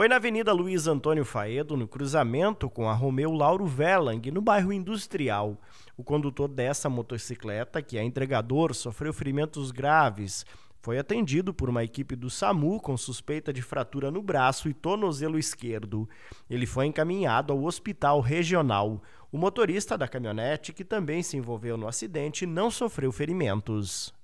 Foi na Avenida Luiz Antônio Faedo, no cruzamento com a Romeu Lauro Vellang, no bairro Industrial. O condutor dessa motocicleta, que é entregador, sofreu ferimentos graves. Foi atendido por uma equipe do SAMU com suspeita de fratura no braço e tornozelo esquerdo. Ele foi encaminhado ao hospital regional. O motorista da caminhonete, que também se envolveu no acidente, não sofreu ferimentos.